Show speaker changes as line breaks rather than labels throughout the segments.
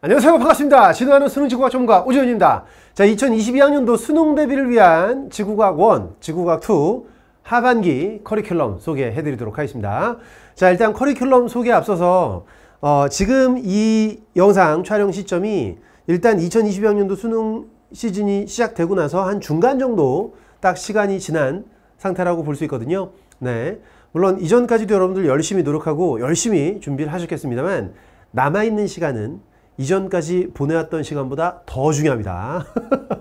안녕하세요 반갑습니다 진행하는 수능지구학 전문가 오지현입니다 자 2022학년도 수능 대비를 위한 지구과학 1, 지구과학 2 하반기 커리큘럼 소개해 드리도록 하겠습니다 자 일단 커리큘럼 소개 앞서서 어, 지금 이 영상 촬영 시점이 일단 2022학년도 수능 시즌이 시작되고 나서 한 중간 정도 딱 시간이 지난 상태라고 볼 수 있거든요 네 물론 이전까지도 여러분들 열심히 노력하고 열심히 준비를 하셨겠습니다만 남아있는 시간은 이전까지 보내왔던 시간보다 더 중요합니다.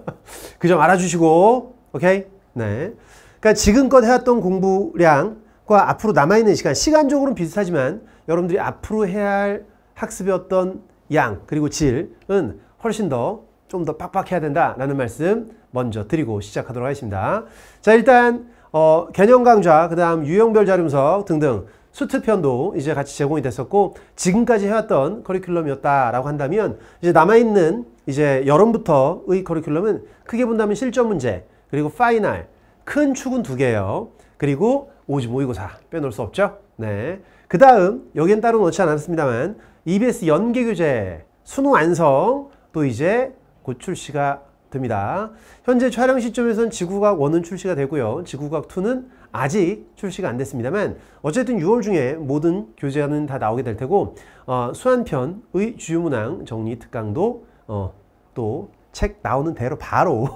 그 점 알아주시고, 오케이? 네. 그러니까 지금껏 해왔던 공부량과 앞으로 남아있는 시간, 시간적으로는 비슷하지만 여러분들이 앞으로 해야 할학습이었던 양, 그리고 질은 훨씬 더 좀 더 빡빡해야 된다라는 말씀 먼저 드리고 시작하도록 하겠습니다. 자, 일단, 어, 개념 강좌, 그 다음 유형별 자료분석 등등 수트편도 이제 같이 제공이 됐었고 지금까지 해왔던 커리큘럼이었다라고 한다면 이제 남아있는 이제 여름부터의 커리큘럼은 크게 본다면 실전 문제 그리고 파이널 큰 축은 두 개예요. 그리고 오지 모의고사 빼놓을 수 없죠. 네. 그 다음 여기엔 따로 넣지 않았습니다만 EBS 연계교재 수능 완성 또 이제 곧 출시가 됩니다 현재 촬영 시점에선 지구과학 1은 출시가 되고요. 지구과학 2는 아직 출시가 안 됐습니다만 어쨌든 6월 중에 모든 교재는 다 나오게 될 테고 어, 수완편의 주요 문항 정리 특강도 어, 또 책 나오는 대로 바로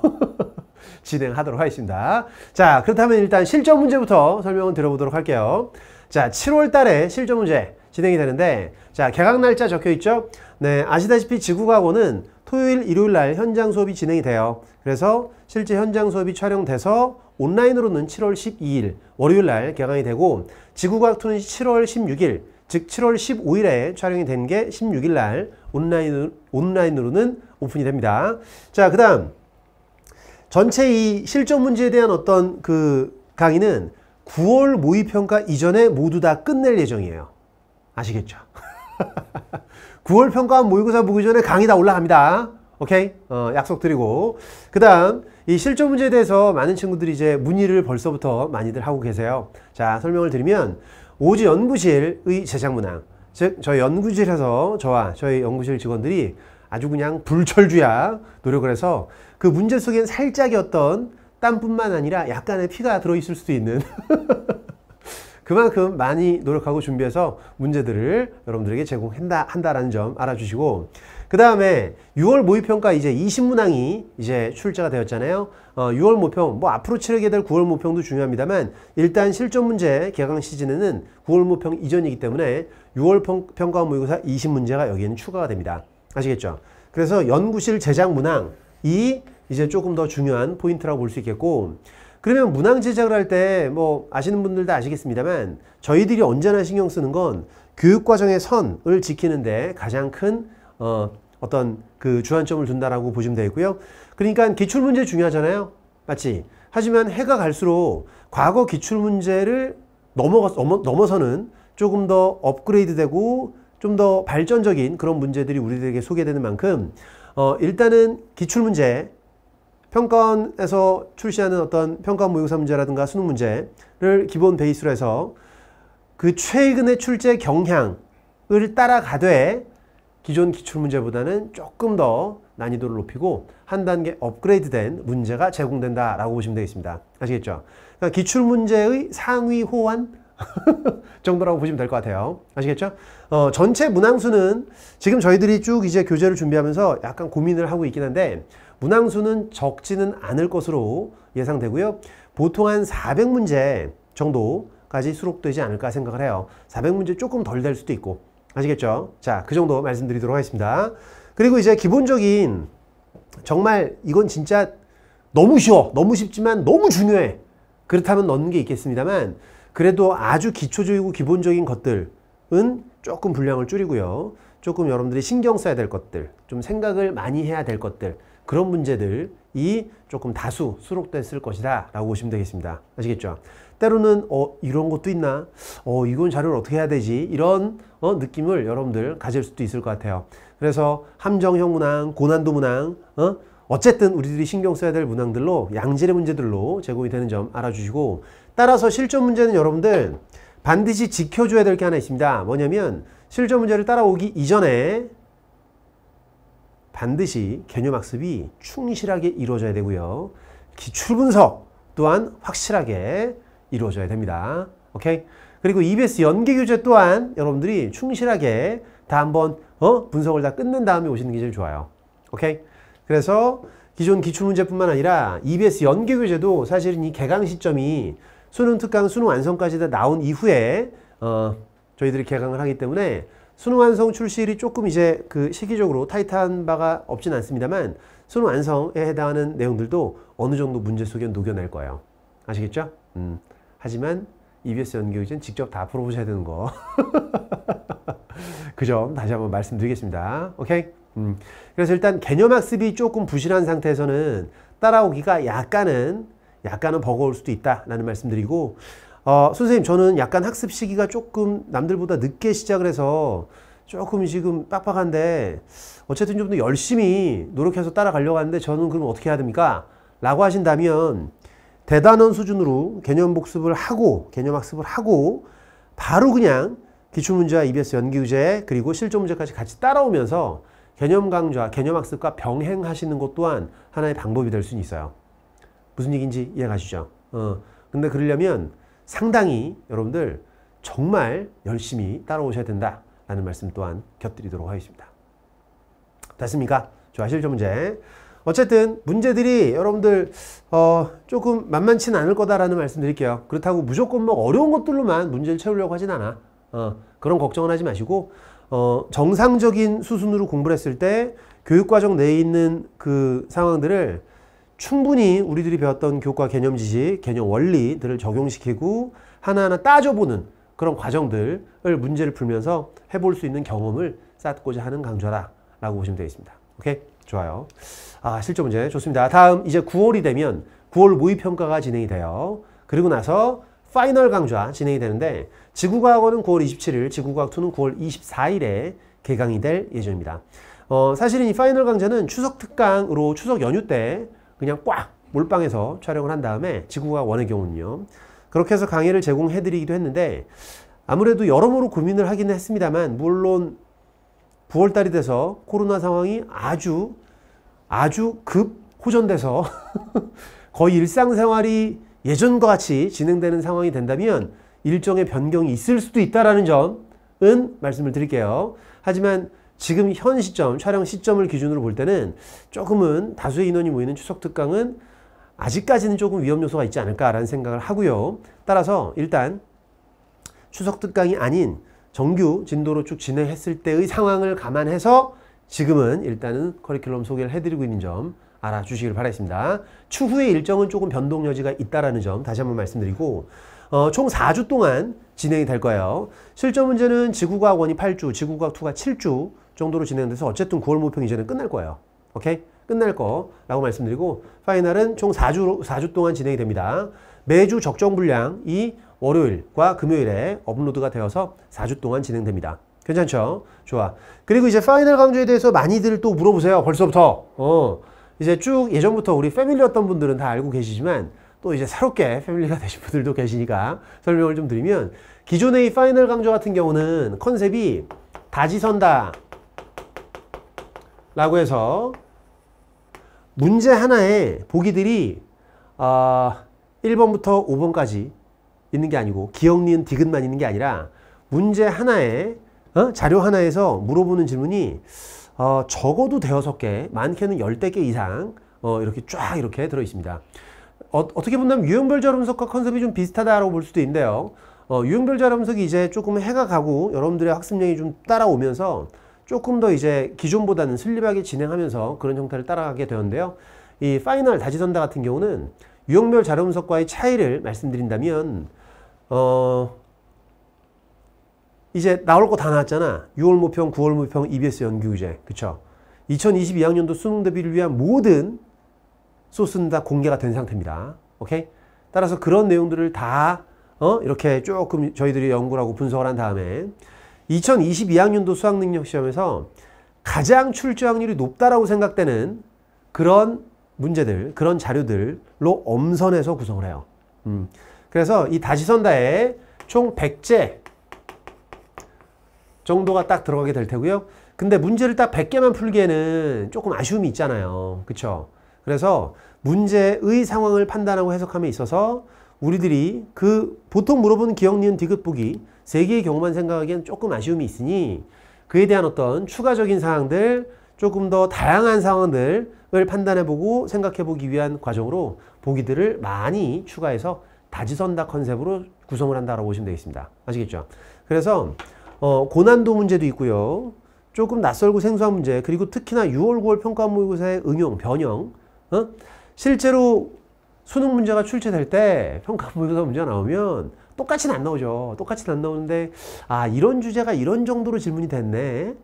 진행하도록 하겠습니다. 자 그렇다면 일단 실전 문제부터 설명을 드려보도록 할게요. 자 7월 달에 실전 문제 진행이 되는데 자 개강 날짜 적혀 있죠 네 아시다시피 지구과학원은 토요일 일요일 날 현장 수업이 진행이 돼요 그래서 실제 현장 수업이 촬영돼서 온라인으로는 7월 12일 월요일 날 개강이 되고 지구과학투는 7월 16일 즉 7월 15일에 촬영이 된 게 16일 날 온라인, 온라인으로는 오픈이 됩니다 자그 다음 전체 이 실전 문제에 대한 어떤 그 강의는 9월 모의평가 이전에 모두 다 끝낼 예정이에요. 아시겠죠? 9월 평가 모의고사 보기 전에 강의 다 올라갑니다. 오케이? 어, 약속드리고. 그 다음, 이 실조 문제에 대해서 많은 친구들이 이제 문의를 벌써부터 많이들 하고 계세요. 자, 설명을 드리면, 오지 연구실의 제작 문항. 즉, 저희 연구실에서 저와 저희 연구실 직원들이 아주 그냥 불철주야 노력을 해서 그 문제 속엔 살짝이었던 땀뿐만 아니라 약간의 피가 들어있을 수도 있는 그만큼 많이 노력하고 준비해서 문제들을 여러분들에게 제공한다 한다라는 점 알아주시고 그 다음에 6월 모의평가 이제 20문항이 이제 출제가 되었잖아요. 어, 6월 모평 뭐 앞으로 치르게 될 9월 모평도 중요합니다만 일단 실전 문제 개강 시즌에는 9월 모평 이전이기 때문에 6월 평, 평가 모의고사 20문제가 여기에는 추가가 됩니다. 아시겠죠? 그래서 연구실 제작 문항이 이제 조금 더 중요한 포인트라고 볼 수 있겠고 그러면 문항 제작을 할 때 뭐 아시는 분들도 아시겠습니다만 저희들이 언제나 신경 쓰는 건 교육 과정의 선을 지키는데 가장 큰 어, 어떤 그 주안점을 둔다라고 보시면 되고요. 그러니까 기출 문제 중요하잖아요. 맞지? 하지만 해가 갈수록 과거 기출 문제를 넘어서, 넘어, 서는 조금 더 업그레이드 되고 좀 더 발전적인 그런 문제들이 우리들에게 소개되는 만큼 어, 일단은 기출 문제 평가원에서 출시하는 어떤 평가원 모의고사 문제라든가 수능 문제를 기본 베이스로 해서 그 최근의 출제 경향을 따라가되 기존 기출문제보다는 조금 더 난이도를 높이고 한 단계 업그레이드된 문제가 제공된다라고 보시면 되겠습니다. 아시겠죠? 그러니까 기출문제의 상위 호환 정도라고 보시면 될 것 같아요. 아시겠죠? 어, 전체 문항수는 지금 저희들이 쭉 이제 교재를 준비하면서 약간 고민을 하고 있긴 한데 문항수는 적지는 않을 것으로 예상되고요. 보통 한 400문제 정도까지 수록되지 않을까 생각을 해요. 400문제 조금 덜 될 수도 있고 아시겠죠? 자, 그 정도 말씀드리도록 하겠습니다. 그리고 이제 기본적인 정말 이건 진짜 너무 쉬워, 너무 쉽지만 너무 중요해. 그렇다면 넣는 게 있겠습니다만 그래도 아주 기초적이고 기본적인 것들은 조금 분량을 줄이고요. 조금 여러분들이 신경 써야 될 것들, 좀 생각을 많이 해야 될 것들 그런 문제들이 조금 다수 수록됐을 것이다 라고 보시면 되겠습니다. 아시겠죠? 때로는 어 이런 것도 있나? 어 이건 자료를 어떻게 해야 되지? 이런 어, 느낌을 여러분들 가질 수도 있을 것 같아요. 그래서 함정형 문항, 고난도 문항, 어? 어쨌든 우리들이 신경 써야 될 문항들로 양질의 문제들로 제공이 되는 점 알아주시고 따라서 실전 문제는 여러분들 반드시 지켜줘야 될 게 하나 있습니다. 뭐냐면 실전 문제를 따라오기 이전에 반드시 개념 학습이 충실하게 이루어져야 되고요. 기출 분석 또한 확실하게 이루어져야 됩니다. 오케이? 그리고 EBS 연계 교재 또한 여러분들이 충실하게 다 한번 어? 분석을 다 끝낸 다음에 오시는 게 제일 좋아요. 오케이? 그래서 기존 기출 문제뿐만 아니라 EBS 연계 교재도 사실은 이 개강 시점이 수능 특강 수능 완성까지 다 나온 이후에 어, 저희들이 개강을 하기 때문에 수능 완성 출시일이 조금 이제 그 시기적으로 타이트한 바가 없진 않습니다만 수능 완성에 해당하는 내용들도 어느 정도 문제 속에 녹여낼 거예요. 아시겠죠? 음. 하지만 EBS 연교이젠 직접 다 풀어보셔야 되는 거. 그 점 다시 한번 말씀드리겠습니다. 오케이? 음. 그래서 일단 개념 학습이 조금 부실한 상태에서는 따라오기가 약간은 약간은 버거울 수도 있다라는 말씀드리고 어, 선생님 저는 약간 학습 시기가 조금 남들보다 늦게 시작을 해서 조금 지금 빡빡한데 어쨌든 좀 더 열심히 노력해서 따라가려고 하는데 저는 그럼 어떻게 해야 됩니까? 라고 하신다면 대단원 수준으로 개념 복습을 하고 개념 학습을 하고 바로 그냥 기출문제와 EBS 연기교제 그리고 실전문제까지 같이 따라오면서 개념 강좌, 개념 학습과 병행하시는 것 또한 하나의 방법이 될 수는 있어요. 무슨 얘기인지 이해가시죠? 어, 근데 그러려면 상당히 여러분들 정말 열심히 따라오셔야 된다라는 말씀 또한 곁들이도록 하겠습니다. 됐습니까? 좋아하실 저 문제. 어쨌든 문제들이 여러분들 어 조금 만만치는 않을 거다라는 말씀 드릴게요. 그렇다고 무조건 막 뭐 어려운 것들로만 문제를 채우려고 하진 않아. 어 그런 걱정은 하지 마시고 어 정상적인 수순으로 공부를 했을 때 교육과정 내에 있는 그 상황들을 충분히 우리들이 배웠던 교과 개념 지식, 개념 원리들을 적용시키고 하나하나 따져보는 그런 과정들을 문제를 풀면서 해볼 수 있는 경험을 쌓고자 하는 강좌라 라고 보시면 되겠습니다. 오케이? 좋아요. 아, 실제 문제 좋습니다. 다음 이제 9월이 되면 9월 모의평가가 진행이 돼요. 그리고 나서 파이널 강좌 진행이 되는데 지구과학원은 9월 27일, 지구과학2는 9월 24일에 개강이 될 예정입니다. 어, 사실은 이 파이널 강좌는 추석 특강으로 추석 연휴 때 그냥 꽉 몰빵해서 촬영을 한 다음에 지구가 원의 경우는요. 그렇게 해서 강의를 제공해드리기도 했는데 아무래도 여러모로 고민을 하기는 했습니다만 물론 9월달이 돼서 코로나 상황이 아주 아주 급 호전돼서 거의 일상생활이 예전과 같이 진행되는 상황이 된다면 일정의 변경이 있을 수도 있다라는 점은 말씀을 드릴게요. 하지만 지금 현 시점, 촬영 시점을 기준으로 볼 때는 조금은 다수의 인원이 모이는 추석 특강은 아직까지는 조금 위험 요소가 있지 않을까라는 생각을 하고요. 따라서 일단 추석 특강이 아닌 정규 진도로 쭉 진행했을 때의 상황을 감안해서 지금은 일단은 커리큘럼 소개를 해드리고 있는 점 알아주시길 바라겠습니다. 추후에 일정은 조금 변동 여지가 있다라는 점 다시 한번 말씀드리고 어, 총 4주 동안 진행이 될 거예요. 실전 문제는 지구과학1이 8주, 지구과학2가 7주, 정도로 진행돼서 어쨌든 9월 모평 이제는 끝날 거예요. 오케이? 끝날 거라고 말씀드리고 파이널은 총 4주, 4주 동안 진행이 됩니다. 매주 적정 분량이 월요일과 금요일에 업로드가 되어서 4주 동안 진행됩니다. 괜찮죠? 좋아. 그리고 이제 파이널 강조에 대해서 많이들 또 물어보세요. 벌써부터. 어. 이제 쭉 예전부터 우리 패밀리였던 분들은 다 알고 계시지만 또 이제 새롭게 패밀리가 되신 분들도 계시니까 설명을 좀 드리면 기존의 파이널 강조 같은 경우는 컨셉이 다지선다 라고 해서 문제 하나에 보기들이 어, 아, 1번부터 5번까지 있는 게 아니고 기억, 니은, 디귿만 있는 게 아니라 문제 하나에 어? 자료 하나에서 물어보는 질문이 어, 적어도 대여섯 개, 많게는 열대 개 이상 어, 이렇게 쫙 이렇게 들어 있습니다. 어, 떻게 본다면 유형별 자료 분석과 컨셉이 좀비슷하다고볼 수도 있는데요. 어, 유형별 자료 분석이 이제 조금 해가 가고 여러분들의 학습량이 좀 따라오면서 조금 더 이제 기존보다는 슬립하게 진행하면서 그런 형태를 따라가게 되었는데요. 이 파이널 다지선다 같은 경우는 유형별 자료 분석과의 차이를 말씀드린다면 어 이제 나올 거 다 나왔잖아. 6월 모평, 9월 모평 EBS 연구 제 그쵸 2022학년도 수능 대비를 위한 모든 소스는 다 공개가 된 상태입니다. 오케이? 따라서 그런 내용들을 다 어? 이렇게 조금 저희들이 연구를 고 분석을 한 다음에 2022학년도 수학능력 시험에서 가장 출제 확률이 높다라고 생각되는 그런 문제들, 그런 자료들로 엄선해서 구성을 해요. 음. 그래서 이 다시 선다에 총 100제 정도가 딱 들어가게 될 테고요. 근데 문제를 딱 100개만 풀기에는 조금 아쉬움이 있잖아요. 그쵸? 그래서 문제의 상황을 판단하고 해석함에 있어서 우리들이 그 보통 물어보는 기억, 니은, 디귿, 보기 세 개의 경우만 생각하기엔 조금 아쉬움이 있으니 그에 대한 어떤 추가적인 사항들 조금 더 다양한 상황들을 판단해보고 생각해보기 위한 과정으로 보기들을 많이 추가해서 다지선다 컨셉으로 구성을 한다라고 보시면 되겠습니다. 아시겠죠? 그래서 어, 고난도 문제도 있고요. 조금 낯설고 생소한 문제 그리고 특히나 6월 9월 평가 모의고사의 응용 변형 어? 실제로 수능 문제가 출제될 때 평가문서 문제가 나오면 똑같이는 안 나오죠. 똑같이는 안 나오는데 아 이런 주제가 이런 정도로 질문이 됐네.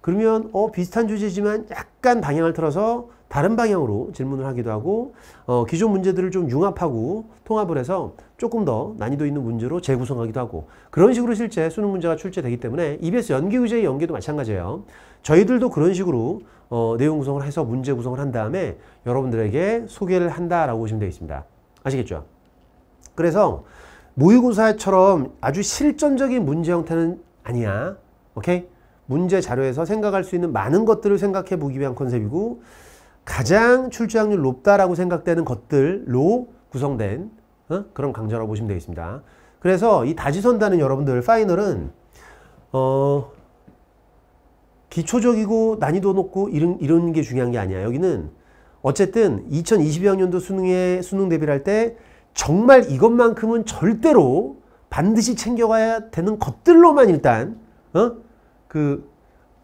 그러면 어 비슷한 주제지만 약간 방향을 틀어서 다른 방향으로 질문을 하기도 하고 어, 기존 문제들을 좀 융합하고 통합을 해서 조금 더 난이도 있는 문제로 재구성하기도 하고 그런 식으로 실제 수능 문제가 출제되기 때문에 EBS 연기 의제의 연계도 마찬가지예요. 저희들도 그런 식으로 어, 내용 구성을 해서 문제 구성을 한 다음에 여러분들에게 소개를 한다라고 보시면 되겠습니다. 아시겠죠? 그래서 모의고사처럼 아주 실전적인 문제 형태는 아니야. 오케이? 문제 자료에서 생각할 수 있는 많은 것들을 생각해 보기 위한 컨셉이고 가장 출제확률 높다라고 생각되는 것들로 구성된 어? 그런 강좌라고 보시면 되겠습니다. 그래서 이 다지선다는 여러분들 파이널은 어, 기초적이고 난이도 높고 이런, 이런 게 중요한 게 아니야. 여기는 어쨌든 2022학년도 수능에 수능 대비를 할 때 정말 이것만큼은 절대로 반드시 챙겨가야 되는 것들로만 일단 어? 그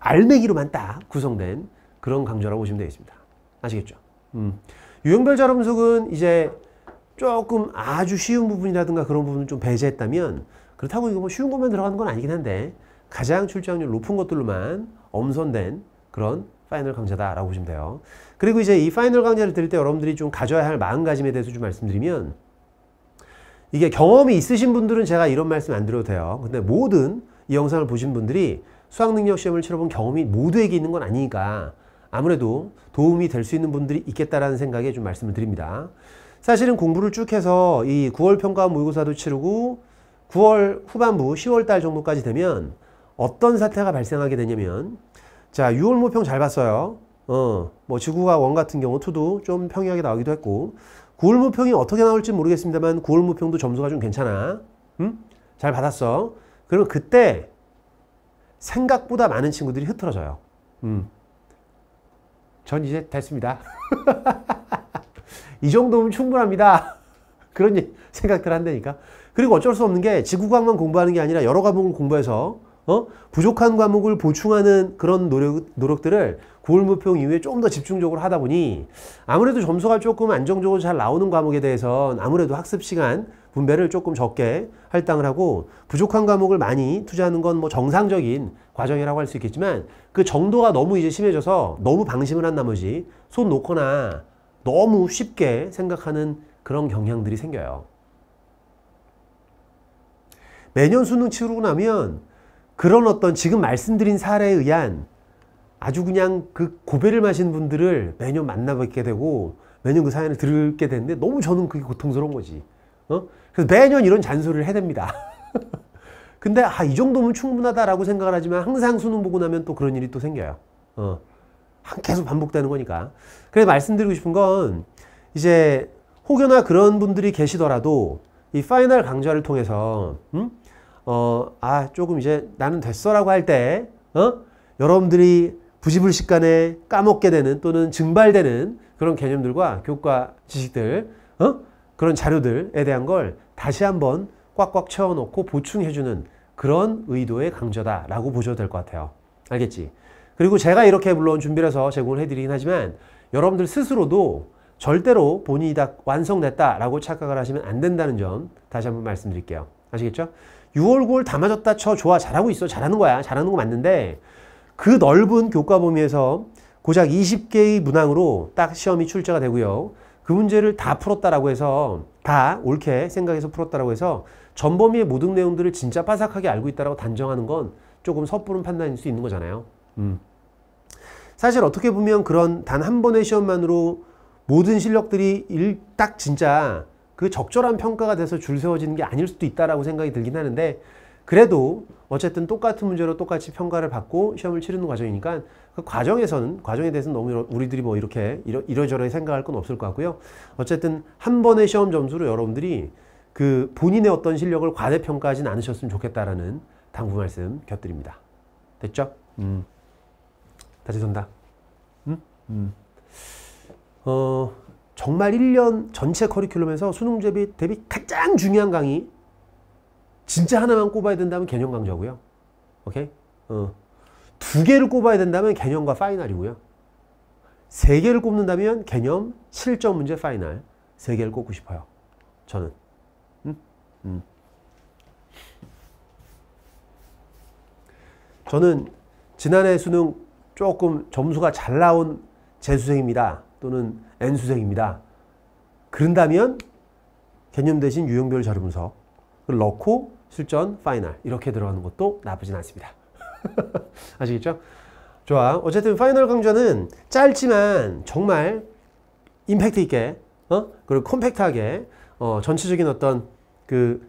알맹이로만 딱 구성된 그런 강좌라고 보시면 되겠습니다. 아시겠죠? 음. 유형별 자음속은 이제 조금 아주 쉬운 부분이라든가 그런 부분을 좀 배제했다면 그렇다고 이거 뭐 쉬운 것만 들어가는 건 아니긴 한데 가장 출제 확률 높은 것들로만 엄선된 그런 파이널 강좌다라고 보시면 돼요. 그리고 이제 이 파이널 강좌를 들을 때 여러분들이 좀 가져야 할 마음가짐에 대해서 좀 말씀드리면 이게 경험이 있으신 분들은 제가 이런 말씀 안 드려도 돼요. 근데 모든 이 영상을 보신 분들이 수학능력시험을 치러본 경험이 모두에게 있는 건 아니니까 아무래도 도움이 될 수 있는 분들이 있겠다라는 생각에 좀 말씀을 드립니다. 사실은 공부를 쭉 해서 이 9월 평가 모의고사도 치르고 9월 후반부 10월 달 정도까지 되면 어떤 사태가 발생하게 되냐면 자 6월 모평 잘 봤어요. 어 뭐 지구가 원 같은 경우 2도 좀 평이하게 나오기도 했고 9월 모평이 어떻게 나올지 모르겠습니다만 9월 모평도 점수가 좀 괜찮아. 음? 잘 받았어. 그러면 그때 생각보다 많은 친구들이 흐트러져요. 음. 전 이제 됐습니다. 이 정도면 충분합니다. 그런 생각들 한다니까. 그리고 어쩔 수 없는 게 지구과학만 공부하는 게 아니라 여러 과목을 공부해서 어? 부족한 과목을 보충하는 그런 노력, 노력들을 9월 무평 이후에 좀 더 집중적으로 하다 보니 아무래도 점수가 조금 안정적으로 잘 나오는 과목에 대해서는 아무래도 학습 시간 분배를 조금 적게 할당을 하고 부족한 과목을 많이 투자하는 건 뭐 정상적인 과정이라고 할 수 있겠지만 그 정도가 너무 이제 심해져서 너무 방심을 한 나머지 손 놓거나 너무 쉽게 생각하는 그런 경향들이 생겨요. 매년 수능 치르고 나면 그런 어떤 지금 말씀드린 사례에 의한 아주 그냥 그 고배를 마신 분들을 매년 만나뵙게 되고 매년 그 사연을 들게 되는데 너무 저는 그게 고통스러운 거지. 어? 그래서 매년 이런 잔소리를 해댑니다. 근데 아, 이 정도면 충분하다라고 생각을 하지만 항상 수능 보고 나면 또 그런 일이 또 생겨요. 어. 계속 반복되는 거니까. 그래서 말씀드리고 싶은 건 이제 혹여나 그런 분들이 계시더라도 이 파이널 강좌를 통해서 음? 어, 아 조금 이제 나는 됐어라고 할 때 어? 여러분들이 부지불식간에 까먹게 되는 또는 증발되는 그런 개념들과 교과 지식들 어? 그런 자료들에 대한 걸 다시 한번 꽉꽉 채워놓고 보충해주는 그런 의도의 강좌다라고 보셔도 될 것 같아요. 알겠지? 그리고 제가 이렇게 물론 준비를 해서 제공을 해드리긴 하지만 여러분들 스스로도 절대로 본인이 다 완성됐다라고 착각을 하시면 안 된다는 점 다시 한번 말씀드릴게요. 아시겠죠? 6월, 9월 다 맞았다 쳐. 좋아. 잘하고 있어. 잘하는 거야. 잘하는 거 맞는데 그 넓은 교과 범위에서 고작 20개의 문항으로 딱 시험이 출제가 되고요. 그 문제를 다 풀었다라고 해서 다 옳게 생각해서 풀었다라고 해서 전범위의 모든 내용들을 진짜 빠삭하게 알고 있다라고 단정하는 건 조금 섣부른 판단일 수 있는 거잖아요. 음. 사실 어떻게 보면 그런 단 한 번의 시험만으로 모든 실력들이 일, 딱 진짜 그 적절한 평가가 돼서 줄 세워지는 게 아닐 수도 있다라고 생각이 들긴 하는데 그래도 어쨌든 똑같은 문제로 똑같이 평가를 받고 시험을 치르는 과정이니까 그 과정에서는 과정에 대해서는 너무 우리들이 뭐 이렇게 이러, 이러저러 생각할 건 없을 것 같고요. 어쨌든 한 번의 시험 점수로 여러분들이 그 본인의 어떤 실력을 과대평가하진 않으셨으면 좋겠다라는 당부 말씀 곁들입니다. 됐죠? 음. 다시 선다. 음? 음. 어, 정말 1년 전체 커리큘럼에서 수능 대비, 대비 가장 중요한 강의 진짜 하나만 꼽아야 된다면 개념 강좌고요. 오케이? 어. 두 개를 꼽아야 된다면 개념과 파이널이고요. 세 개를 꼽는다면 개념, 실전 문제, 파이널. 세 개를 꼽고 싶어요. 저는. 음? 음. 저는 지난해 수능 조금 점수가 잘 나온 재수생입니다. 또는 N수생입니다. 그런다면 개념 대신 유형별 자료 분석을 넣고 실전 파이널 이렇게 들어가는 것도 나쁘진 않습니다. 아시겠죠? 좋아. 어쨌든 파이널 강좌는 짧지만 정말 임팩트 있게 어? 그리고 컴팩트하게 어, 전체적인 어떤 그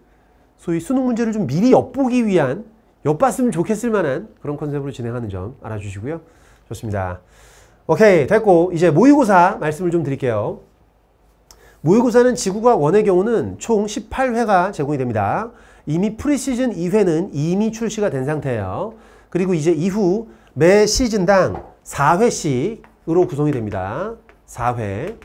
소위 수능 문제를 좀 미리 엿보기 위한 엿봤으면 좋겠을 만한 그런 컨셉으로 진행하는 점 알아주시고요. 좋습니다. 오케이 됐고 이제 모의고사 말씀을 좀 드릴게요. 모의고사는 지구과학원의 경우는 총 18회가 제공이 됩니다. 이미 프리시즌 2회는 이미 출시가 된 상태예요. 그리고 이제 이후 매 시즌당 4회씩으로 구성이 됩니다. 4회.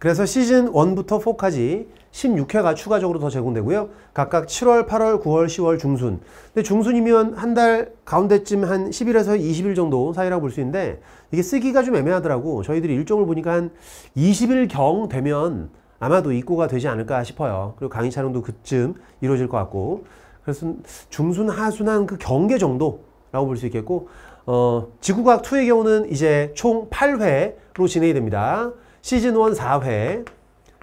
그래서 시즌 1부터 4까지 16회가 추가적으로 더 제공되고요. 각각 7월, 8월, 9월, 10월 중순. 근데 중순이면 한 달 가운데쯤 한 10일에서 20일 정도 사이라고 볼 수 있는데 이게 쓰기가 좀 애매하더라고. 저희들이 일정을 보니까 한 20일경 되면 아마도 입고가 되지 않을까 싶어요. 그리고 강의 촬영도 그쯤 이루어질 것 같고. 그래서 중순 하순한 그 경계 정도라고 볼 수 있겠고 어, 지구과학 2의 경우는 이제 총 8회로 진행이 됩니다. 시즌 1 4회,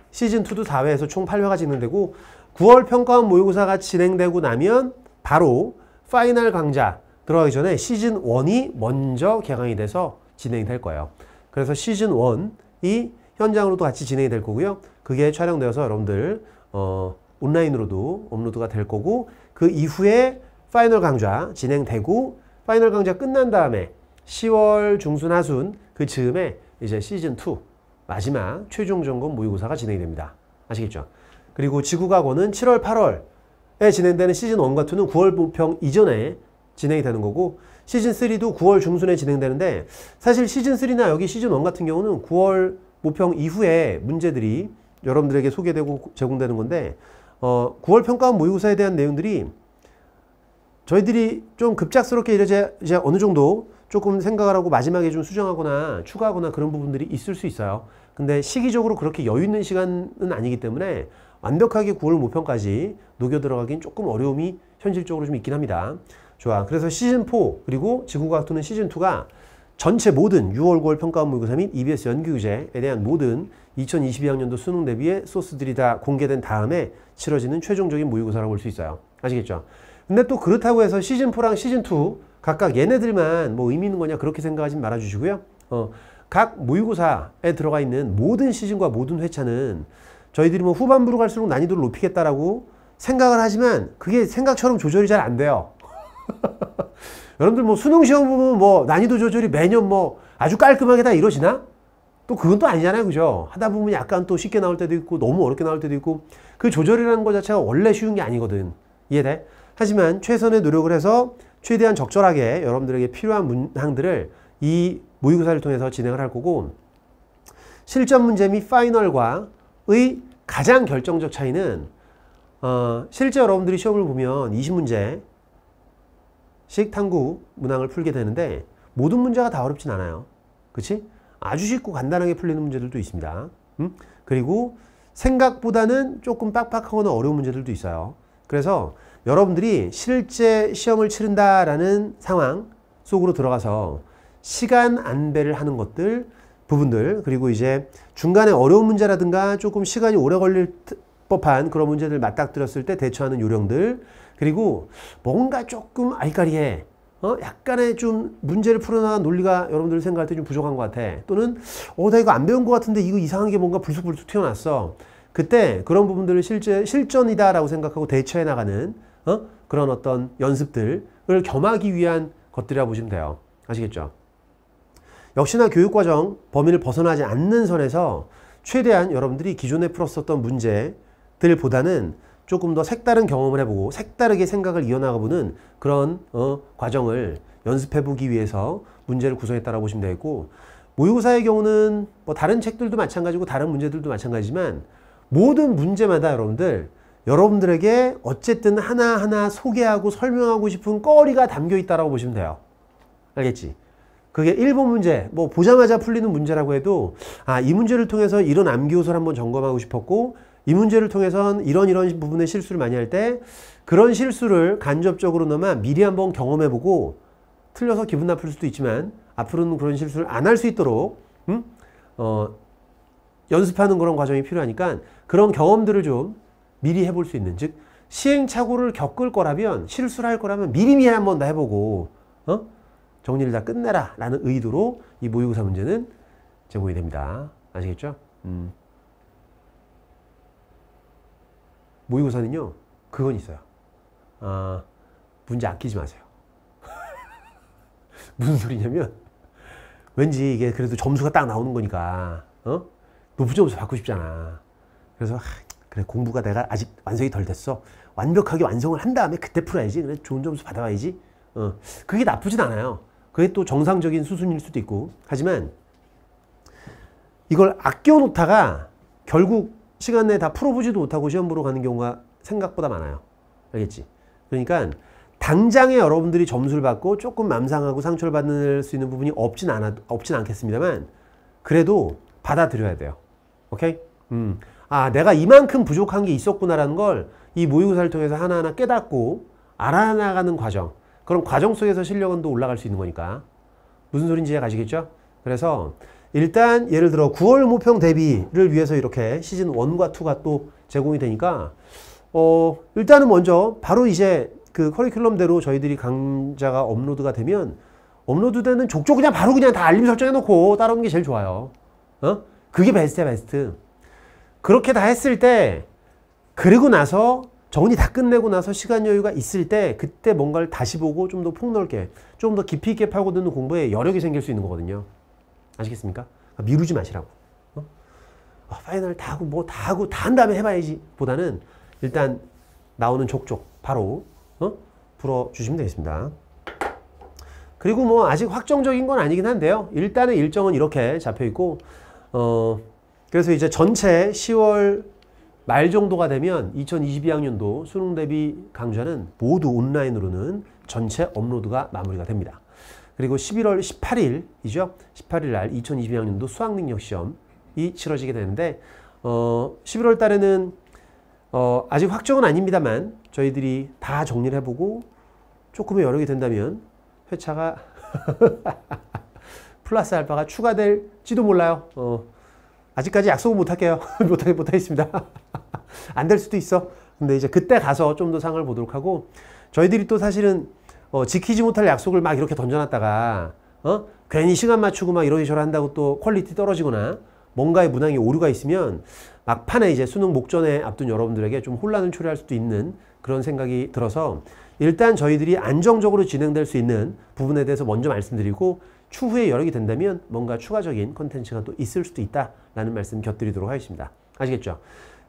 시즌 2도 4회에서 총 8회가 진행되고 9월 평가원 모의고사가 진행되고 나면 바로 파이널 강좌 들어가기 전에 시즌 1이 먼저 개강이 돼서 진행이 될 거예요. 그래서 시즌 1이 현장으로도 같이 진행이 될 거고요. 그게 촬영되어서 여러분들 어, 온라인으로도 업로드가 될 거고 그 이후에 파이널 강좌 진행되고 파이널 강좌 끝난 다음에 10월 중순 하순 그 즈음에 이제 시즌2 마지막 최종 점검 모의고사가 진행이 됩니다. 아시겠죠? 그리고 지구과거는 7월 8월에 진행되는 시즌1과 2는 9월 본평 이전에 진행이 되는 거고 시즌3도 9월 중순에 진행되는데 사실 시즌3나 여기 시즌1 같은 경우는 9월 모평 이후에 문제들이 여러분들에게 소개되고 제공되는 건데 어, 9월 평가원 모의고사에 대한 내용들이 저희들이 좀 급작스럽게 이제, 이제 어느 정도 조금 생각을 하고 마지막에 좀 수정하거나 추가하거나 그런 부분들이 있을 수 있어요. 근데 시기적으로 그렇게 여유 있는 시간은 아니기 때문에 완벽하게 9월 모평까지 녹여 들어가긴 조금 어려움이 현실적으로 좀 있긴 합니다. 좋아. 그래서 시즌4 그리고 지구과학 2는 시즌2가 전체 모든 6월 9월 평가원 모의고사 및 EBS 연기 교재에 대한 모든 2022학년도 수능 대비의 소스들이 다 공개된 다음에 치러지는 최종적인 모의고사라고 볼 수 있어요. 아시겠죠? 근데 또 그렇다고 해서 시즌4랑 시즌2 각각 얘네들만 뭐 의미 있는 거냐 그렇게 생각하지 말아주시고요. 어, 각 모의고사에 들어가 있는 모든 시즌과 모든 회차는 저희들이 뭐 후반부로 갈수록 난이도를 높이겠다라고 생각을 하지만 그게 생각처럼 조절이 잘 안 돼요. 여러분들 뭐 수능 시험 보면 뭐 난이도 조절이 매년 뭐 아주 깔끔하게 다 이루어지나? 또 그건 또 아니잖아요. 그죠? 하다 보면 약간 또 쉽게 나올 때도 있고 너무 어렵게 나올 때도 있고 그 조절이라는 것 자체가 원래 쉬운 게 아니거든. 이해돼? 하지만 최선의 노력을 해서 최대한 적절하게 여러분들에게 필요한 문항들을 이 모의고사를 통해서 진행을 할 거고 실전 문제 및 파이널과 의 가장 결정적 차이는 어, 실제 여러분들이 시험을 보면 20문제 식탐구 문항을 풀게 되는데 모든 문제가 다 어렵진 않아요. 그치? 아주 쉽고 간단하게 풀리는 문제들도 있습니다. 음? 그리고 생각보다는 조금 빡빡하거나 어려운 문제들도 있어요. 그래서 여러분들이 실제 시험을 치른다라는 상황 속으로 들어가서 시간 안배를 하는 것들 부분들 그리고 이제 중간에 어려운 문제라든가 조금 시간이 오래 걸릴 법한 그런 문제들 맞닥뜨렸을 때 대처하는 요령들 그리고 뭔가 조금 알까리해 어? 약간의 좀 문제를 풀어나간 논리가 여러분들 생각할 때 좀 부족한 것 같아 또는 어나 이거 안 배운 것 같은데 이거 이상한 게 뭔가 불쑥불쑥 튀어났어 그때 그런 부분들을 실제 실전이다 라고 생각하고 대처해 나가는 어? 그런 어떤 연습들을 겸하기 위한 것들이라고 보시면 돼요 아시겠죠? 역시나 교육과정 범위를 벗어나지 않는 선에서 최대한 여러분들이 기존에 풀었었던 문제 들보다는 조금 더 색다른 경험을 해보고 색다르게 생각을 이어나가보는 그런 어, 과정을 연습해보기 위해서 문제를 구성했다고 보시면 되겠고 모의고사의 경우는 뭐 다른 책들도 마찬가지고 다른 문제들도 마찬가지지만 모든 문제마다 여러분들 여러분들에게 어쨌든 하나하나 소개하고 설명하고 싶은 거리가 담겨 있다라고 보시면 돼요. 알겠지? 그게 1번 문제, 뭐 보자마자 풀리는 문제라고 해도 아, 이 문제를 통해서 이런 암기호소를 한번 점검하고 싶었고 이 문제를 통해선 이런 이런 부분의 실수를 많이 할 때 그런 실수를 간접적으로나마 미리 한번 경험해보고 틀려서 기분 나쁠 수도 있지만 앞으로는 그런 실수를 안 할 수 있도록 음? 어, 연습하는 그런 과정이 필요하니까 그런 경험들을 좀 미리 해볼 수 있는 즉 시행착오를 겪을 거라면 실수를 할 거라면 미리미리 한 번 더 해보고 어? 정리를 다 끝내라 라는 의도로 이 모의고사 문제는 제공이 됩니다. 아시겠죠? 음. 모의고사는요, 그건 있어요. 아, 문제 아끼지 마세요. 무슨 소리냐면, 왠지 이게 그래도 점수가 딱 나오는 거니까, 어? 높은 점수 받고 싶잖아. 그래서, 그래, 공부가 내가 아직 완성이 덜 됐어. 완벽하게 완성을 한 다음에 그때 풀어야지. 그래, 좋은 점수 받아와야지. 어, 그게 나쁘진 않아요. 그게 또 정상적인 수순일 수도 있고. 하지만, 이걸 아껴놓다가 결국 시간 내에 다 풀어보지도 못하고 시험 보러 가는 경우가 생각보다 많아요. 알겠지? 그러니까 당장에 여러분들이 점수를 받고 조금 맘상하고 상처를 받을 수 있는 부분이 없진 않아 없진 않겠습니다만 그래도 받아들여야 돼요. 오케이? 음. 아, 내가 이만큼 부족한 게 있었구나라는 걸 이 모의고사를 통해서 하나하나 깨닫고 알아나가는 과정. 그럼 과정 속에서 실력은 또 올라갈 수 있는 거니까. 무슨 소린지 아시겠죠? 그래서 일단 예를 들어 9월 모평 대비를 위해서 이렇게 시즌 1과 2가 또 제공이 되니까 어 일단은 먼저 바로 이제 그 커리큘럼대로 저희들이 강좌가 업로드가 되면 업로드되는 족족 그냥 바로 그냥 다 알림 설정해 놓고 따라오는 게 제일 좋아요. 어? 그게 베스트야 베스트. 그렇게 다 했을 때 그리고 나서 정리 다 끝내고 나서 시간 여유가 있을 때 그때 뭔가를 다시 보고 좀 더 폭넓게 좀 더 깊이 있게 파고드는 공부에 여력이 생길 수 있는 거거든요. 아시겠습니까? 미루지 마시라고. 어? 아, 파이널 다 하고 뭐 다 하고 다 한 다음에 해봐야지 보다는 일단 나오는 족족 바로 어? 풀어주시면 되겠습니다. 그리고 뭐 아직 확정적인 건 아니긴 한데요. 일단은 일정은 이렇게 잡혀있고 어 그래서 이제 전체 10월 말 정도가 되면 2022학년도 수능 대비 강좌는 모두 온라인으로는 전체 업로드가 마무리가 됩니다. 그리고 11월 18일이죠. 18일 날 2022학년도 수학능력시험이 치러지게 되는데 어, 11월 달에는 어, 아직 확정은 아닙니다만 저희들이 다 정리를 해보고 조금의 여력이 된다면 회차가 플러스 알파가 추가될지도 몰라요. 어, 아직까지 약속은 못할게요. 못하게 못하겠습니다. 안 될 수도 있어. 근데 이제 그때 가서 좀 더 상을 황 보도록 하고 저희들이 또 사실은 어, 지키지 못할 약속을 막 이렇게 던져놨다가 어? 괜히 시간 맞추고 막 이러저러 한다고 또 퀄리티 떨어지거나 뭔가의 문항이 오류가 있으면 막판에 이제 수능 목전에 앞둔 여러분들에게 좀 혼란을 초래할 수도 있는 그런 생각이 들어서 일단 저희들이 안정적으로 진행될 수 있는 부분에 대해서 먼저 말씀드리고 추후에 여력이 된다면 뭔가 추가적인 컨텐츠가 또 있을 수도 있다라는 말씀 곁들이도록 하겠습니다. 아시겠죠?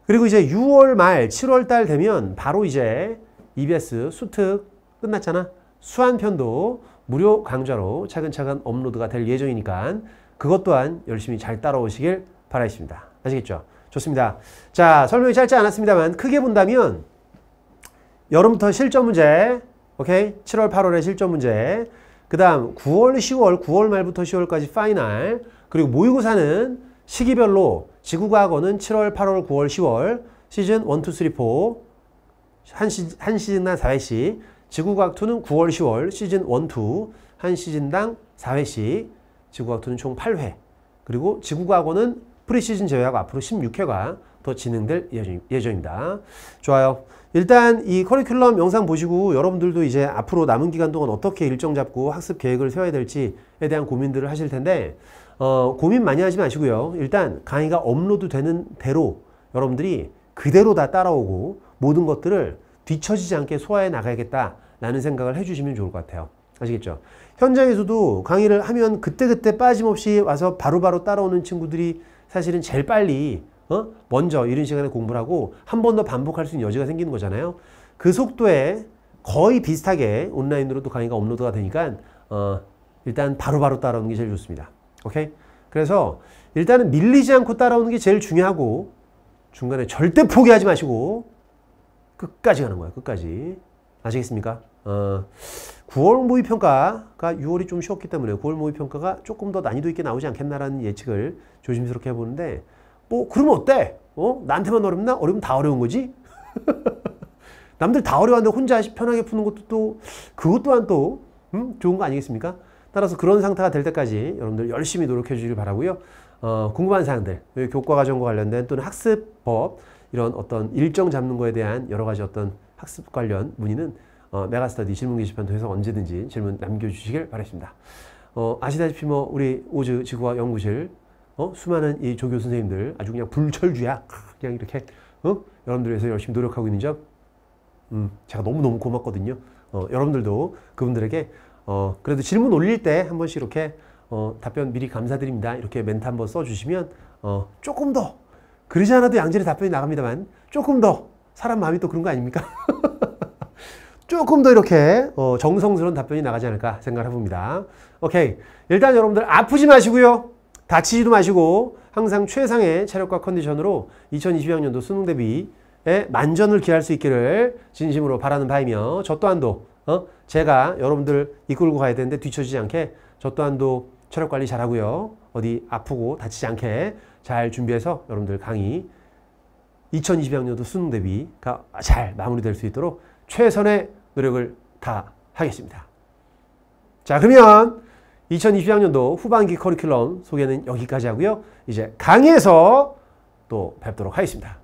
그리고 이제 6월 말, 7월 달 되면 바로 이제 EBS 수특 끝났잖아. 수완편도 무료 강좌로 차근차근 업로드가 될 예정이니까 그것 또한 열심히 잘 따라오시길 바라겠습니다. 아시겠죠? 좋습니다. 자, 설명이 짧지 않았습니다만 크게 본다면 여름부터 실전 문제, 오케이? 7월, 8월의 실전 문제, 그 다음 9월, 10월, 9월 말부터 10월까지 파이널, 그리고 모의고사는 시기별로 지구과학원은 7월, 8월, 9월, 10월, 시즌 1, 2, 3, 4, 한, 시, 한 시즌당 4회씩, 지구과학2는 9월, 10월 시즌 1, 2, 한 시즌당 4회씩, 지구과학2는 총 8회, 그리고 지구과학원은 프리시즌 제외하고 앞으로 16회가 더 진행될 예정입니다. 좋아요. 일단 이 커리큘럼 영상 보시고 여러분들도 이제 앞으로 남은 기간 동안 어떻게 일정 잡고 학습 계획을 세워야 될지에 대한 고민들을 하실 텐데 어, 고민 많이 하지 마시고요. 일단 강의가 업로드 되는 대로 여러분들이 그대로 다 따라오고 모든 것들을 뒤처지지 않게 소화해 나가야겠다 라는 생각을 해주시면 좋을 것 같아요. 아시겠죠? 현장에서도 강의를 하면 그때그때 빠짐없이 와서 바로바로 바로 따라오는 친구들이 사실은 제일 빨리 어? 먼저 이런 시간에 공부를 하고 한 번 더 반복할 수 있는 여지가 생기는 거잖아요. 그 속도에 거의 비슷하게 온라인으로도 강의가 업로드가 되니까 어, 일단 바로바로 바로 따라오는 게 제일 좋습니다. 오케이? 그래서 일단은 밀리지 않고 따라오는 게 제일 중요하고 중간에 절대 포기하지 마시고 끝까지 가는 거예요. 끝까지. 아시겠습니까? 어, 9월 모의평가가 6월이 좀 쉬웠기 때문에 9월 모의평가가 조금 더 난이도 있게 나오지 않겠나라는 예측을 조심스럽게 해보는데 뭐 그러면 어때? 어? 나한테만 어렵나? 어려우면 다 어려운 거지? 남들 다 어려워하는데 혼자 편하게 푸는 것도 또 그것 또한 또 음? 좋은 거 아니겠습니까? 따라서 그런 상태가 될 때까지 여러분들 열심히 노력해 주길 시 바라고요. 어, 궁금한 사항들, 예, 교과 과정과 관련된 또는 학습법 이런 어떤 일정 잡는 거에 대한 여러 가지 어떤 학습 관련 문의는 어, 메가스터디 질문 게시판 통해서 언제든지 질문 남겨주시길 바라십니다. 어, 아시다시피 뭐 우리 오즈 지구와 연구실 어? 수많은 이 조교 선생님들 아주 그냥 불철주야 그냥 이렇게 어? 여러분들 위해서 열심히 노력하고 있는 점 음, 제가 너무너무 고맙거든요. 어, 여러분들도 그분들에게 어, 그래도 질문 올릴 때 한 번씩 이렇게 어, 답변 미리 감사드립니다. 이렇게 멘트 한 번 써주시면 어, 조금 더 그러지 않아도 양질의 답변이 나갑니다만 조금 더 사람 마음이 또 그런 거 아닙니까? 조금 더 이렇게 어, 정성스러운 답변이 나가지 않을까 생각을 해봅니다. 오케이. 일단 여러분들 아프지 마시고요. 다치지도 마시고 항상 최상의 체력과 컨디션으로 2022학년도 수능 대비에 만전을 기할 수 있기를 진심으로 바라는 바이며 저 또한도 어? 제가 여러분들 이끌고 가야 되는데 뒤처지지 않게 저 또한도 체력 관리 잘하고요. 어디 아프고 다치지 않게 잘 준비해서 여러분들 강의 2022학년도 수능 대비가 잘 마무리될 수 있도록 최선의 노력을 다 하겠습니다. 자 그러면 2023년도 후반기 커리큘럼 소개는 여기까지 하고요. 이제 강의에서 또 뵙도록 하겠습니다.